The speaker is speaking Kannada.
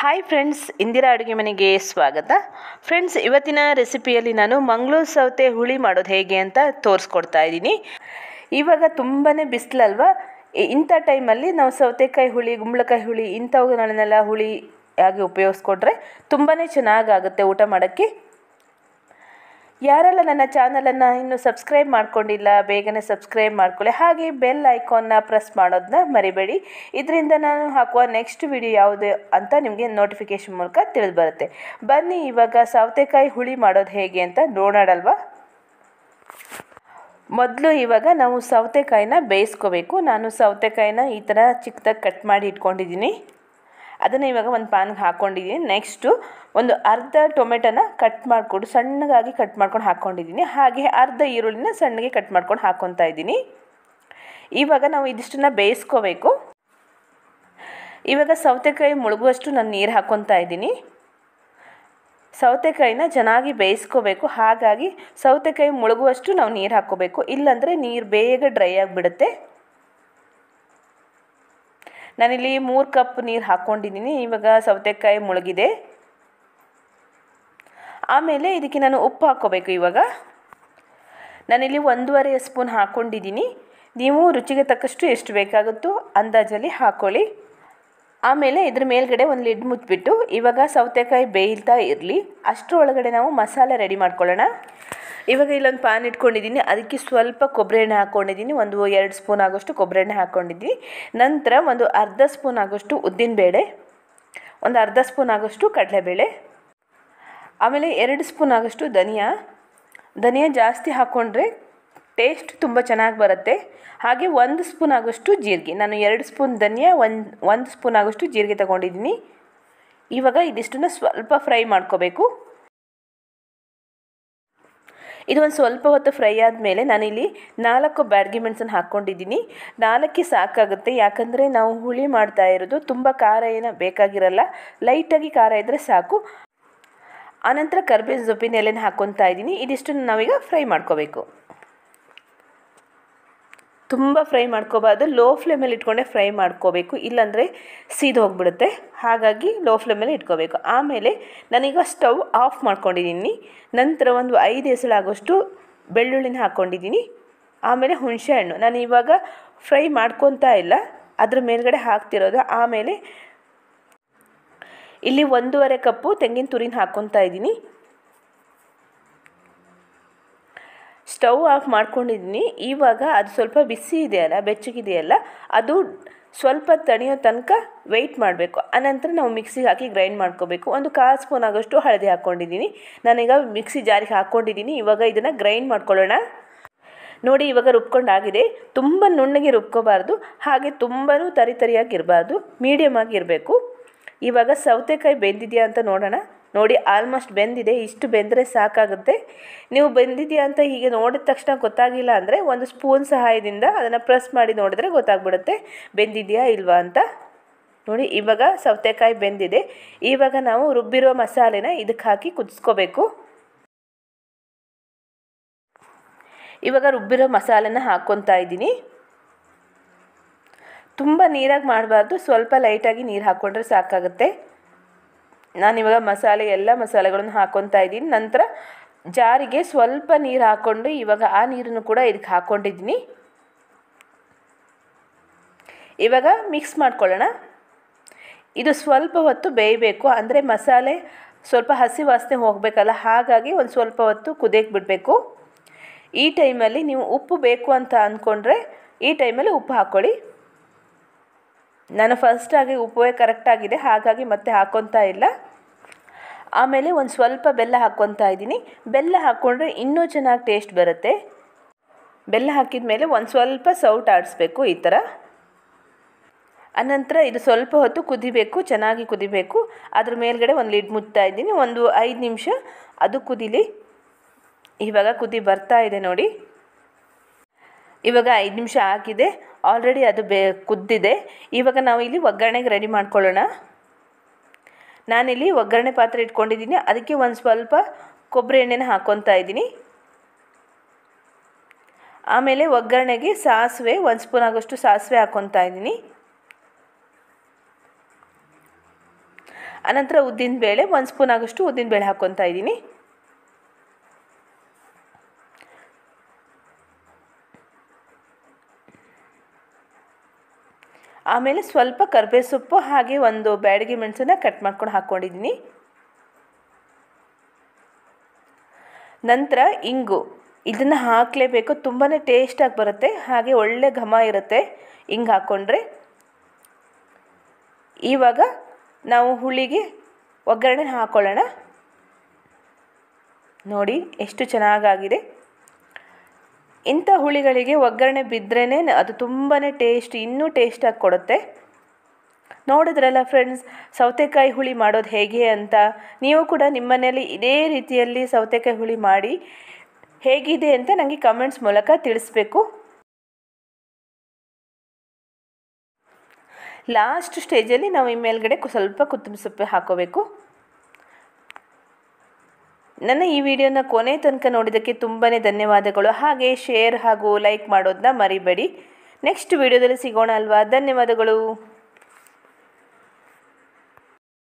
ಹಾಯ್ ಫ್ರೆಂಡ್ಸ್ ಇಂದಿರಾ ಅಡುಗೆ ಮನೆಗೆ ಸ್ವಾಗತ ಫ್ರೆಂಡ್ಸ್ ಇವತ್ತಿನ ರೆಸಿಪಿಯಲ್ಲಿ ನಾನು ಮಂಗಳೂರು ಸೌತೆ ಹುಳಿ ಮಾಡೋದು ಹೇಗೆ ಅಂತ ತೋರಿಸ್ಕೊಡ್ತಾ ಇದ್ದೀನಿ ಇವಾಗ ತುಂಬಾ ಬಿಸಿಲಲ್ವ ಇಂಥ ಟೈಮಲ್ಲಿ ನಾವು ಸೌತೆಕಾಯಿ ಹುಳಿ ಗುಂಬಳಕಾಯಿ ಹುಳಿ ಇಂಥವುಗಳನ್ನೆಲ್ಲ ಹುಳಿ ಆಗಿ ಉಪಯೋಗಿಸ್ಕೊಟ್ರೆ ತುಂಬಾ ಚೆನ್ನಾಗಾಗುತ್ತೆ ಊಟ ಮಾಡೋಕ್ಕೆ ಯಾರೆಲ್ಲ ನನ್ನ ಚಾನಲನ್ನು ಇನ್ನೂ ಸಬ್ಸ್ಕ್ರೈಬ್ ಮಾಡ್ಕೊಂಡಿಲ್ಲ ಬೇಗನೆ ಸಬ್ಸ್ಕ್ರೈಬ್ ಮಾಡ್ಕೊಳ್ಳಿ ಹಾಗೆ ಬೆಲ್ ಐಕಾನ್ನ ಪ್ರೆಸ್ ಮಾಡೋದನ್ನ ಮರಿಬೇಡಿ ಇದರಿಂದ ನಾನು ಹಾಕುವ ನೆಕ್ಸ್ಟ್ ವಿಡಿಯೋ ಯಾವುದು ಅಂತ ನಿಮಗೆ ನೋಟಿಫಿಕೇಶನ್ ಮೂಲಕ ತಿಳಿದು ಬರುತ್ತೆ ಬನ್ನಿ ಇವಾಗ ಸೌತೆಕಾಯಿ ಹುಳಿ ಮಾಡೋದು ಹೇಗೆ ಅಂತ ನೋಡೋಣಲ್ವಾ ಮೊದಲು ಇವಾಗ ನಾವು ಸೌತೆಕಾಯಿನ ಬೇಯಿಸ್ಕೋಬೇಕು ನಾನು ಸೌತೆಕಾಯಿನ ಈ ಥರ ಚಿಕ್ಕದಾಗಿ ಕಟ್ ಮಾಡಿ ಇಟ್ಕೊಂಡಿದ್ದೀನಿ ಅದನ್ನು ಇವಾಗ ಒಂದು ಪ್ಯಾನ್ಗೆ ಹಾಕ್ಕೊಂಡಿದ್ದೀನಿ ನೆಕ್ಸ್ಟು ಒಂದು ಅರ್ಧ ಟೊಮೆಟೊನ ಕಟ್ ಮಾಡಿಕೊಡು ಸಣ್ಣಗಾಗಿ ಕಟ್ ಮಾಡ್ಕೊಂಡು ಹಾಕ್ಕೊಂಡಿದ್ದೀನಿ ಹಾಗೆ ಅರ್ಧ ಈರುಳ್ಳಿನ ಸಣ್ಣಗೆ ಕಟ್ ಮಾಡ್ಕೊಂಡು ಹಾಕ್ಕೊತಾ ಇದ್ದೀನಿ ಇವಾಗ ನಾವು ಇದಿಷ್ಟನ್ನು ಬೇಯಿಸ್ಕೋಬೇಕು ಇವಾಗ ಸೌತೆಕಾಯಿ ಮುಳುಗುವಷ್ಟು ನಾನು ನೀರು ಹಾಕ್ಕೊತಾ ಇದ್ದೀನಿ ಸೌತೆಕಾಯಿನ ಚೆನ್ನಾಗಿ ಬೇಯಿಸ್ಕೋಬೇಕು ಹಾಗಾಗಿ ಸೌತೆಕಾಯಿ ಮುಳುಗುವಷ್ಟು ನಾವು ನೀರು ಹಾಕ್ಕೋಬೇಕು ಇಲ್ಲಾಂದರೆ ನೀರು ಬೇಗ ಡ್ರೈ ಆಗಿಬಿಡುತ್ತೆ ನಾನಿಲ್ಲಿ ಮೂರು ಕಪ್ ನೀರು ಹಾಕ್ಕೊಂಡಿದ್ದೀನಿ ಇವಾಗ ಸೌತೆಕಾಯಿ ಮುಳುಗಿದೆ ಆಮೇಲೆ ಇದಕ್ಕೆ ನಾನು ಉಪ್ಪು ಹಾಕ್ಕೋಬೇಕು ಇವಾಗ ನಾನಿಲ್ಲಿ ಒಂದೂವರೆ ಸ್ಪೂನ್ ಹಾಕ್ಕೊಂಡಿದ್ದೀನಿ ನೀವು ರುಚಿಗೆ ತಕ್ಕಷ್ಟು ಎಷ್ಟು ಬೇಕಾಗುತ್ತೋ ಅಂದಾಜಲ್ಲಿ ಹಾಕ್ಕೊಳ್ಳಿ ಆಮೇಲೆ ಇದ್ರ ಮೇಲ್ಗಡೆ ಒಂದು ಲಿಡ್ ಮುಚ್ಚಿಬಿಟ್ಟು ಇವಾಗ ಸೌತೆಕಾಯಿ ಬೇಯ್ತಾ ಇರಲಿ ಅಷ್ಟರೊಳಗಡೆ ನಾವು ಮಸಾಲೆ ರೆಡಿ ಮಾಡ್ಕೊಳ್ಳೋಣ ಇವಾಗ ಇಲ್ಲೊಂದು ಪ್ಯಾನ್ ಇಟ್ಕೊಂಡಿದ್ದೀನಿ ಅದಕ್ಕೆ ಸ್ವಲ್ಪ ಕೊಬ್ಬರಿ ಎಣ್ಣೆ ಹಾಕ್ಕೊಂಡಿದ್ದೀನಿ ಒಂದು ಎರಡು ಸ್ಪೂನ್ ಆಗೋಷ್ಟು ಕೊಬ್ಬರಿ ಎಣ್ಣೆ ಹಾಕ್ಕೊಂಡಿದ್ದೀನಿ ನಂತರ ಒಂದು ಅರ್ಧ ಸ್ಪೂನ್ ಆಗೋಷ್ಟು ಉದ್ದಿನಬೇಳೆ ಒಂದು ಅರ್ಧ ಸ್ಪೂನ್ ಆಗೋಷ್ಟು ಕಡಲೆಬೇಳೆ ಆಮೇಲೆ ಎರಡು ಸ್ಪೂನ್ ಆಗೋಷ್ಟು ಧನಿಯಾ ಧನಿಯಾ ಜಾಸ್ತಿ ಹಾಕ್ಕೊಂಡ್ರೆ ಟೇಸ್ಟ್ ತುಂಬ ಚೆನ್ನಾಗಿ ಬರುತ್ತೆ ಹಾಗೆ ಒಂದು ಸ್ಪೂನ್ ಆಗೋಷ್ಟು ಜೀರಿಗೆ ನಾನು ಎರಡು ಸ್ಪೂನ್ ಧನಿಯಾ ಒಂದು ಒಂದು ಸ್ಪೂನ್ ಆಗೋಷ್ಟು ಜೀರಿಗೆ ತಗೊಂಡಿದ್ದೀನಿ ಇವಾಗ ಇದಿಷ್ಟನ್ನು ಸ್ವಲ್ಪ ಫ್ರೈ ಮಾಡ್ಕೋಬೇಕು ಇದು ಒಂದು ಸ್ವಲ್ಪ ಹೊತ್ತು ಫ್ರೈ ಆದಮೇಲೆ ನಾನಿಲ್ಲಿ ನಾಲ್ಕು ಬ್ಯಾಡ್ಗಿಮೆಂಟ್ಸನ್ನು ಮೆಣಸನ್ನು ಹಾಕ್ಕೊಂಡಿದ್ದೀನಿ ನಾಲ್ಕೇ ಸಾಕಾಗುತ್ತೆ ಯಾಕಂದರೆ ನಾವು ಹುಳಿ ಮಾಡ್ತಾ ಇರೋದು ತುಂಬ ಖಾರ ಏನೋ ಬೇಕಾಗಿರಲ್ಲ ಲೈಟಾಗಿ ಖಾರ ಇದ್ದರೆ ಸಾಕು ಆನಂತರ ಕರ್ಬೇವಿನ ಸೊಪ್ಪಿನ ಎಲೆನ ಹಾಕ್ಕೊತಾ ಇದ್ದೀನಿ ಇದಿಷ್ಟನ್ನು ನಾವೀಗ ಫ್ರೈ ಮಾಡ್ಕೋಬೇಕು ತುಂಬ ಫ್ರೈ ಮಾಡ್ಕೋಬಾರ್ದು ಲೋ ಫ್ಲೇಮಲ್ಲಿ ಇಟ್ಕೊಂಡೆ ಫ್ರೈ ಮಾಡ್ಕೋಬೇಕು ಇಲ್ಲಾಂದರೆ ಹೋಗಿಬಿಡುತ್ತೆ ಹಾಗಾಗಿ ಲೋ ಫ್ಲೇಮಲ್ಲಿ ಇಟ್ಕೋಬೇಕು ಆಮೇಲೆ ನಾನೀಗ ಸ್ಟವ್ ಆಫ್ ಮಾಡ್ಕೊಂಡಿದ್ದೀನಿ ನಂತರ ಒಂದು ಐದು ಆಗೋಷ್ಟು ಬೆಳ್ಳುಳ್ಳಿನ ಹಾಕ್ಕೊಂಡಿದ್ದೀನಿ ಆಮೇಲೆ ಹುಣಸೆಹಣ್ಣು ನಾನು ಇವಾಗ ಫ್ರೈ ಮಾಡ್ಕೊತಾ ಇಲ್ಲ ಅದ್ರ ಮೇಲ್ಗಡೆ ಹಾಕ್ತಿರೋದು ಆಮೇಲೆ ಇಲ್ಲಿ ಒಂದೂವರೆ ಕಪ್ಪು ತೆಂಗಿನ ತುರಿನ ಹಾಕ್ಕೊತಾ ಇದ್ದೀನಿ ಸ್ಟವ್ ಆಫ್ ಮಾಡ್ಕೊಂಡಿದ್ದೀನಿ ಇವಾಗ ಅದು ಸ್ವಲ್ಪ ಬಿಸಿ ಇದೆಯಲ್ಲ ಬೆಚ್ಚಗಿದೆಯಲ್ಲ ಅದು ಸ್ವಲ್ಪ ತಣಿಯೋ ತನಕ ವೆಯ್ಟ್ ಮಾಡಬೇಕು ಆನಂತರ ನಾವು ಮಿಕ್ಸಿಗೆ ಹಾಕಿ ಗ್ರೈಂಡ್ ಮಾಡ್ಕೋಬೇಕು ಒಂದು ಕಾಲು ಸ್ಪೂನ್ ಆಗೋಷ್ಟು ಹಳದಿ ಹಾಕ್ಕೊಂಡಿದ್ದೀನಿ ನಾನೀಗ ಮಿಕ್ಸಿ ಜಾರಿಗೆ ಹಾಕ್ಕೊಂಡಿದ್ದೀನಿ ಇವಾಗ ಇದನ್ನು ಗ್ರೈಂಡ್ ಮಾಡ್ಕೊಳ್ಳೋಣ ನೋಡಿ ಇವಾಗ ರುಬ್ಕೊಂಡಾಗಿದೆ ತುಂಬ ನುಣ್ಣಗೆ ರುಬ್ಕೋಬಾರ್ದು ಹಾಗೆ ತುಂಬಾ ತರಿತರಿಯಾಗಿರಬಾರ್ದು ಮೀಡಿಯಮ್ ಆಗಿರಬೇಕು ಇವಾಗ ಸೌತೆಕಾಯಿ ಬೆಂದಿದೆಯಾ ಅಂತ ನೋಡೋಣ ನೋಡಿ ಆಲ್ಮೋಸ್ಟ್ ಬೆಂದಿದೆ ಇಷ್ಟು ಬೆಂದರೆ ಸಾಕಾಗುತ್ತೆ ನೀವು ಬೆಂದಿದೆಯಾ ಅಂತ ಹೀಗೆ ನೋಡಿದ ತಕ್ಷಣ ಗೊತ್ತಾಗಿಲ್ಲ ಅಂದರೆ ಒಂದು ಸ್ಪೂನ್ ಸಹಾಯದಿಂದ ಅದನ್ನು ಪ್ರೆಸ್ ಮಾಡಿ ನೋಡಿದ್ರೆ ಗೊತ್ತಾಗ್ಬಿಡುತ್ತೆ ಬೆಂದಿದೆಯಾ ಇಲ್ವಾ ಅಂತ ನೋಡಿ ಇವಾಗ ಸೌತೆಕಾಯಿ ಬೆಂದಿದೆ ಇವಾಗ ನಾವು ರುಬ್ಬಿರೋ ಮಸಾಲೆನ ಇದಕ್ಕೆ ಹಾಕಿ ಕುದಿಸ್ಕೋಬೇಕು ಇವಾಗ ರುಬ್ಬಿರೋ ಮಸಾಲೆನ ಹಾಕ್ಕೊತಾ ಇದ್ದೀನಿ ತುಂಬ ನೀರಾಗಿ ಮಾಡಬಾರ್ದು ಸ್ವಲ್ಪ ಲೈಟಾಗಿ ನೀರು ಹಾಕ್ಕೊಂಡ್ರೆ ಸಾಕಾಗುತ್ತೆ ನಾನಿವಾಗ ಮಸಾಲೆ ಎಲ್ಲ ಮಸಾಲೆಗಳನ್ನು ಹಾಕ್ಕೊತಾ ಇದ್ದೀನಿ ನಂತರ ಜಾರಿಗೆ ಸ್ವಲ್ಪ ನೀರು ಹಾಕ್ಕೊಂಡು ಇವಾಗ ಆ ನೀರನ್ನು ಕೂಡ ಇದಕ್ಕೆ ಹಾಕ್ಕೊಂಡಿದ್ದೀನಿ ಇವಾಗ ಮಿಕ್ಸ್ ಮಾಡ್ಕೊಳ್ಳೋಣ ಇದು ಸ್ವಲ್ಪ ಹೊತ್ತು ಬೇಯಬೇಕು ಅಂದರೆ ಮಸಾಲೆ ಸ್ವಲ್ಪ ಹಸಿ ವಾಸನೆ ಹೋಗಬೇಕಲ್ಲ ಹಾಗಾಗಿ ಒಂದು ಸ್ವಲ್ಪ ಹೊತ್ತು ಕುದಿಯಕ್ಕೆ ಬಿಡಬೇಕು ಈ ಟೈಮಲ್ಲಿ ನೀವು ಉಪ್ಪು ಬೇಕು ಅಂತ ಅಂದ್ಕೊಂಡ್ರೆ ಈ ಟೈಮಲ್ಲಿ ಉಪ್ಪು ಹಾಕ್ಕೊಳ್ಳಿ ನಾನು ಫಸ್ಟಾಗಿ ಉಪ್ಪೇ ಕರೆಕ್ಟಾಗಿದೆ ಹಾಗಾಗಿ ಮತ್ತೆ ಹಾಕೊತಾ ಇಲ್ಲ ಆಮೇಲೆ ಒಂದು ಸ್ವಲ್ಪ ಬೆಲ್ಲ ಹಾಕ್ಕೊತಾ ಇದ್ದೀನಿ ಬೆಲ್ಲ ಹಾಕ್ಕೊಂಡ್ರೆ ಇನ್ನೂ ಚೆನ್ನಾಗಿ ಟೇಸ್ಟ್ ಬರುತ್ತೆ ಬೆಲ್ಲ ಹಾಕಿದ ಮೇಲೆ ಒಂದು ಸ್ವಲ್ಪ ಸೌಟ್ ಆಡಿಸ್ಬೇಕು ಈ ಥರ ಅನಂತರ ಇದು ಸ್ವಲ್ಪ ಹೊತ್ತು ಕುದಿಬೇಕು ಚೆನ್ನಾಗಿ ಕುದಿಬೇಕು ಅದ್ರ ಮೇಲ್ಗಡೆ ಒಂದು ಲಿಡ್ ಮುಟ್ತಾ ಇದ್ದೀನಿ ಒಂದು ಐದು ನಿಮಿಷ ಅದು ಕುದಿಲಿ ಇವಾಗ ಕುದಿ ಬರ್ತಾ ಇದೆ ನೋಡಿ ಇವಾಗ ಐದು ನಿಮಿಷ ಹಾಕಿದೆ ಆಲ್ರೆಡಿ ಅದು ಬೇ ಕುದ್ದಿದೆ ಇವಾಗ ನಾವು ಇಲ್ಲಿ ಒಗ್ಗರಣೆಗೆ ರೆಡಿ ಮಾಡ್ಕೊಳ್ಳೋಣ ನಾನಿಲ್ಲಿ ಒಗ್ಗರಣೆ ಪಾತ್ರೆ ಇಟ್ಕೊಂಡಿದ್ದೀನಿ ಅದಕ್ಕೆ ಒಂದು ಸ್ವಲ್ಪ ಕೊಬ್ಬರಿ ಎಣ್ಣೆನ ಹಾಕ್ಕೊತಾ ಇದ್ದೀನಿ ಆಮೇಲೆ ಒಗ್ಗರಣೆಗೆ ಸಾಸಿವೆ ಒಂದು ಸ್ಪೂನ್ ಆಗೋಷ್ಟು ಸಾಸಿವೆ ಹಾಕ್ಕೊತಾ ಇದ್ದೀನಿ ಅನಂತರ ಉದ್ದಿನ ಬೇಳೆ ಒಂದು ಸ್ಪೂನ್ ಆಗೋಷ್ಟು ಉದ್ದಿನ ಬೇಳೆ ಹಾಕ್ಕೊತಾ ಇದ್ದೀನಿ ಆಮೇಲೆ ಸ್ವಲ್ಪ ಕರ್ಬೇವು ಸೊಪ್ಪು ಹಾಗೆ ಒಂದು ಬ್ಯಾಡಗಿ ಮೆಣಸನ್ನು ಕಟ್ ಮಾಡ್ಕೊಂಡು ಹಾಕ್ಕೊಂಡಿದ್ದೀನಿ ನಂತರ ಇಂಗು ಇದನ್ನು ಹಾಕಲೇಬೇಕು ತುಂಬಾ ಟೇಸ್ಟಾಗಿ ಬರುತ್ತೆ ಹಾಗೆ ಒಳ್ಳೆ ಘಮ ಇರುತ್ತೆ ಇಂಗ್ ಹಾಕ್ಕೊಂಡ್ರೆ ಇವಾಗ ನಾವು ಹುಳಿಗೆ ಒಗ್ಗರಣೆ ಹಾಕ್ಕೊಳ್ಳೋಣ ನೋಡಿ ಎಷ್ಟು ಚೆನ್ನಾಗಾಗಿದೆ ಇಂಥ ಹುಳಿಗಳಿಗೆ ಒಗ್ಗರಣೆ ಬಿದ್ದರೇ ಅದು ತುಂಬಾ ಟೇಸ್ಟ್ ಇನ್ನೂ ಟೇಸ್ಟಾಗಿ ಕೊಡುತ್ತೆ ನೋಡಿದ್ರಲ್ಲ ಫ್ರೆಂಡ್ಸ್ ಸೌತೆಕಾಯಿ ಹುಳಿ ಮಾಡೋದು ಹೇಗೆ ಅಂತ ನೀವು ಕೂಡ ನಿಮ್ಮ ಮನೆಯಲ್ಲಿ ಇದೇ ರೀತಿಯಲ್ಲಿ ಸೌತೆಕಾಯಿ ಹುಳಿ ಮಾಡಿ ಹೇಗಿದೆ ಅಂತ ನನಗೆ ಕಮೆಂಟ್ಸ್ ಮೂಲಕ ತಿಳಿಸ್ಬೇಕು ಲಾಸ್ಟ್ ಸ್ಟೇಜಲ್ಲಿ ನಾವು ಈ ಮೇಲ್ಗಡೆ ಸ್ವಲ್ಪ ಕೊತ್ತಂಬರಿ ಸೊಪ್ಪೆ ಹಾಕೋಬೇಕು ನನ್ನ ಈ ವಿಡಿಯೋನ ಕೊನೆ ತನಕ ನೋಡಿದ್ದಕ್ಕೆ ತುಂಬಾ ಧನ್ಯವಾದಗಳು ಹಾಗೆ ಶೇರ್ ಹಾಗೂ ಲೈಕ್ ಮಾಡೋದನ್ನ ಮರಿಬೇಡಿ ನೆಕ್ಸ್ಟ್ ವಿಡಿಯೋದಲ್ಲಿ ಸಿಗೋಣ ಅಲ್ವಾ ಧನ್ಯವಾದಗಳು